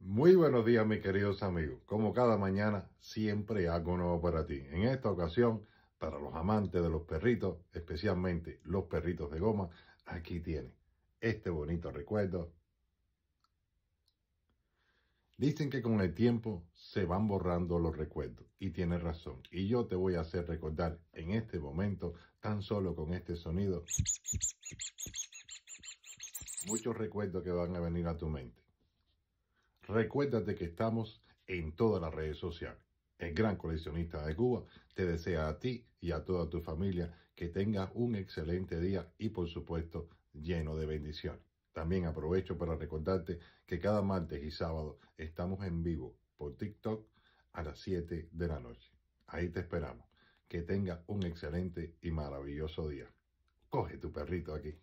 Muy buenos días mis queridos amigos. Como cada mañana siempre algo nuevo para ti. En esta ocasión, para los amantes de los perritos, especialmente los perritos de goma, aquí tienen este bonito recuerdo. Dicen que con el tiempo se van borrando los recuerdos y tienes razón. Y yo te voy a hacer recordar en este momento, tan solo con este sonido, muchos recuerdos que van a venir a tu mente Recuérdate que estamos en todas las redes sociales. El gran coleccionista de Cuba te desea a ti y a toda tu familia que tengas un excelente día y por supuesto lleno de bendiciones. También aprovecho para recordarte que cada martes y sábado estamos en vivo por TikTok a las 7 de la noche. Ahí te esperamos. Que tengas un excelente y maravilloso día. Coge tu perrito aquí.